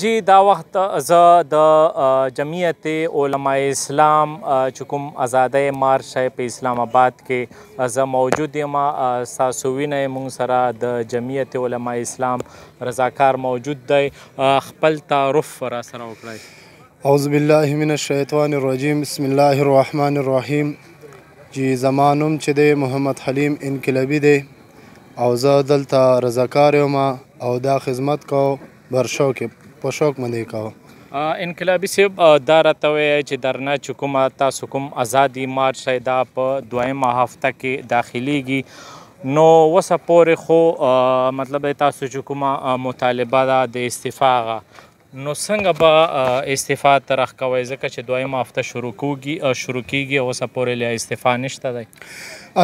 جی دا وخت زه د جمعیت علما اسلام چکم ازادۍ مارچ په اسلام آباد کې زه موجود یم تاسو وینئ مونږ سره د جمعیت علما اسلام رضاکار موجود دی خپل تعارف را سره وکړئ اعوذ بالله من الشیطان الرجیم بسم الله الرحمن الرحیم جی زمانوم چې دی محمد حلیم انقلابی دی او زه دلته رضاکار یم او دا خدمت کو برشو کې په شوق باندې کاوه انقلابي صاحب دا راته وایي چې درنه چې کومه تاسو کوم ازادي مارچ دا په دویمه هفته کې داخليږي نو وسه پورې خو مطلب تاسو چې کومه مطالبه ده د استفاغه نو څنګه به استعفا ترخ کوي ځکه چې دویمه هفته شروع کوږي شروع کیږي او اوسه پورې لا استعفا نشته دی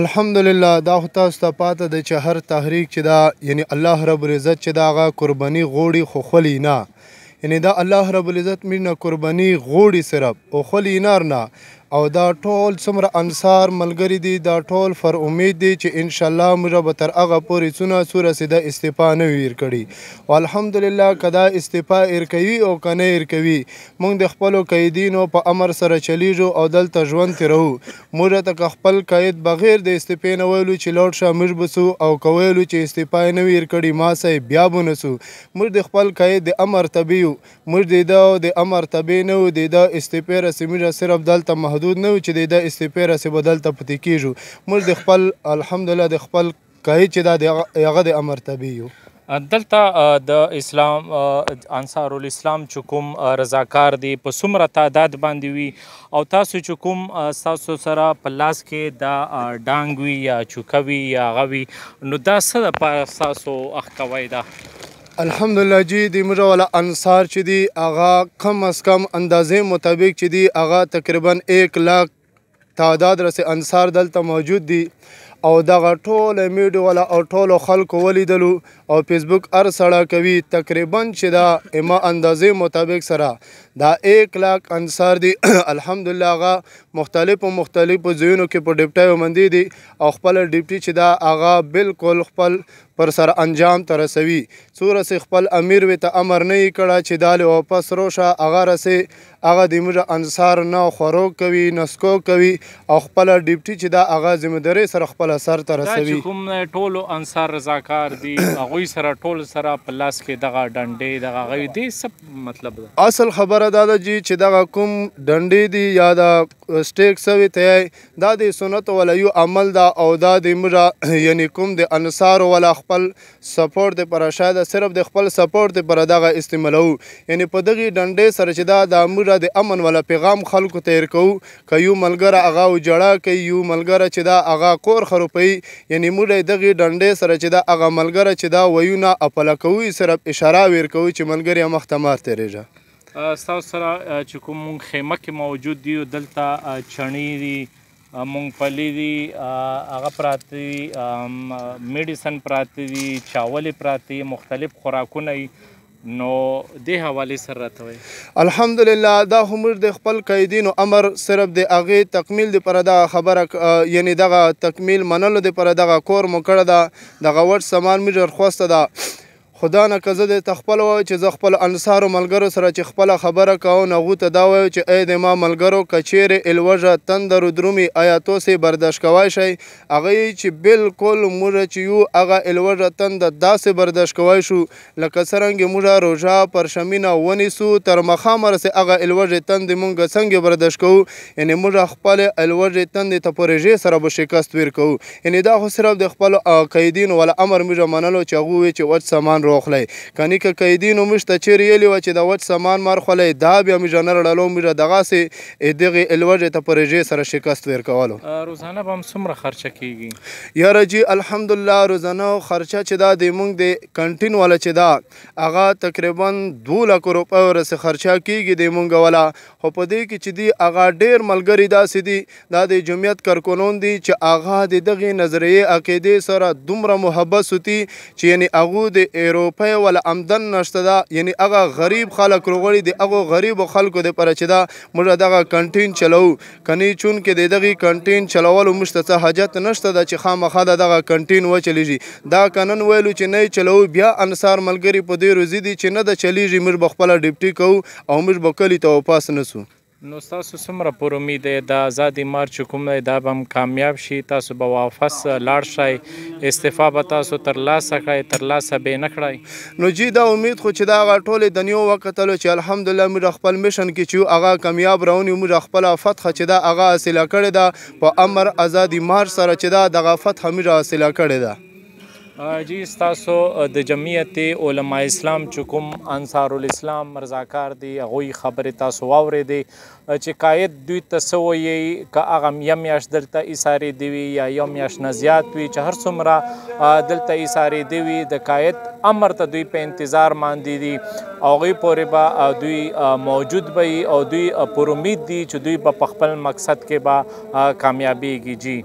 الحمدلله دا خو تاسو ته پاته د چې هر تحریک چې دا یعنی الله رب العزت چې دا غا قرباني غوړي خو خلی نه یعنی دا الله رب العزت مینه قربانی غوړي صرف او خلی نار نه او دا ټول څومره انصار ملګری دي دا ټول فر امید دي چې ان شاء الله موږ به تر هغه پورې څونه سوره سیده استعفا نه ویر کړي والحمدلله کدا استعفا ایر کوي او کنه ایر کوي موږ د خپل قیدینو په امر سره چلیږو او دلته ژوند تیرو موږ ته خپل قید بغیر د استعفا نه ویلو چې لوړ شه موږ بسو او کویلو چې استعفا نه ویر کړي ما سه بیا بونسو موږ د خپل قید د امر تبیو موږ د امر تبې نه و د استعفا رسمي صرف دلته محدود حدود نه چې د استعفې را سي بدل ته پتی کیږو موږ د خپل الحمدلله د خپل کای چې دا د هغه د امر تبیو دلته د اسلام انصار الاسلام چې کوم رضاکار دی په څومره تعداد باندې وي او تاسو چې کوم تاسو سره په لاس کې دا ډانګ وي یا چوکوي یا غوي نو دا څه د پاره تاسو اخ کوي دا الحمدلله جی د موږ ولا انصار چې دی اغا کم از کم اندازې مطابق چې دی اغا تقریبا 1 لک تعداد رس انصار دلته موجود دي او دغه ټول میډو ولا او ټول خلکو ولیدلو او فیسبوک هر سړه کوي تقریبا چې دا اما اندازې مطابق سره دا 1 لک انصار دي الحمدلله هغه مختلف او مختلف ځایونو کې په ډیپټي ومندي دي او خپل ډیپټي چې دا هغه بالکل خپل پر سر انجام ته رسوي څوره سي خپل امیر وي ته امر نه کړه چې دال واپس روشه اغه رسي اغه د موږ انصار نه خورو کوي نسکو کوي او خپل ډیپټي چې دا اغه ځمداري سره خپل سر ته رسوي کوم ټولو انصار رضاکار دي هغه هغوی سره ټول سره په لاس کې دغه ډنډې دغه غوي دي څه مطلب ده اصل خبره دا ده چې دغه کوم ډنډې دي یا د سټیک سوی ته دا د سنت ولیو عمل دا او دا د مړه یعنی کوم د انصار ولا خپل سپورټ د پر شاید صرف د خپل سپورټ پر دغه استعمالو یعنی په دغه ډنډې سره چې دا د مړه د امن ولا پیغام خلکو تیر کو کيو ملګره اغا او جړه کيو ملګره چې دا اغا کور خروپي یعنی مړه دغه ډنډې سره چې دا اغا ملګره چې دا ویونه اپل کوي صرف اشاره ور کوي چې ملګری مختمار تیرېږي تاسو سره چې کوم خیمه کې موجود دی دلته چڼی دی مونګفلی دی هغه پراته دی میډیسن پراته دی چاول پراته مختلف خوراکونه نو د حواله سره راته وي الحمدلله دا همر د خپل قیدینو امر صرف د اغه تکمیل د پر دا خبره یعنی دغه تکمیل منلو د پر دغه کور مکړه دا دغه ور سامان مجر خوسته ده خدا نه که زه درته خپله وایم چې زه خپل انصارو ملګرو سره چې خپله خبره کوم هغو ته دا وایم چې ای د ما ملګرو که چیرې الوژه تندر درومي آیا تاسې برداشت کوی شئ هغه چې بالکل موږ چې یو هغه الوژه تنده داسې برداشت کوی شو لکه څرنګې موږ روژه پرشمینه ونیسو تر ماښامه رسې هغه الوژې تندې موږ څنګه برداشت کوو یعنې موږ خپلې الوژې تندې ته په رژې سره به شکست ویر کوو یعنې دا خو صرف د خپلو قیدینو ولا امر موږ منلو چې هغه وایي چې وچ سامان روخلی کنی که قیدینو موږ ته چیرې ویلي وه چې د وچ سامان مار خولی دا بیا موږ نه رډلو موږ دغسې دغې الوجې ته په رژې سره شکست ورکولو روزانه به هم څومره خرچه کیږي یاره جي الحمدلله روزانه خرچه چې دا د موږ د کنټین والا چې دا هغه تقریبا دوه لکه روپۍ ورسې خرچه کیږي د موږ والا خو په دې کې چې دی هغه ډېر ملګري داسې دي دا د جمعیت کارکنون دي چې هغه د دغې نظریې عقیدې سره دومره محبت سوتي چې یعنې هغو د ایرو روپۍ ول آمدن نشته دا یعنی هغه غریب خلک روغړي د هغه غریب خلکو د پر چې دا موږ دغه کنټین چلو کني چون کې د دغه کنټین چلولو مشته څه حاجت نشته دا چې خامخا دغه کنټین و چلیږي دا قانون ویلو چې نه چلو بیا انصار ملګری په دې روزي دي چې نه د چلیږي موږ بخپله ډیپټي کوو او موږ به کلی ته واپس نسو نو تاسو څومره پر امید د ازادي مارچ کوم دا به کامیاب شي تاسو به واپس لاړ شئ استعفا به تاسو تر لاسه کړئ تر لاسه به نه کړئ نو جی دا امید خو چې دا غټول د نیو وکټلو چې الحمدلله موږ خپل میشن کې چې هغه کامیاب راونی موږ خپل فتح چې دا هغه حاصله کړې ده په امر ازادي مارچ سره چې دا دغه فتح موږ حاصله کړې ده جی تاسو د جمعیت علما اسلام چکم انصار الاسلام مرزاکار دی هغه خبره تاسو واورې دی چې قائد دوی تسوي ک هغه یم یاش دلته اساره دی یا یم یاش نه زیات وی چې هر څومره دلته اساره دی د قائد امر ته دوی په انتظار ماندي دي هغه پورې با دوی موجود وي او دوی پر امید دي چې دوی په خپل مقصد کې با کامیابیږي جی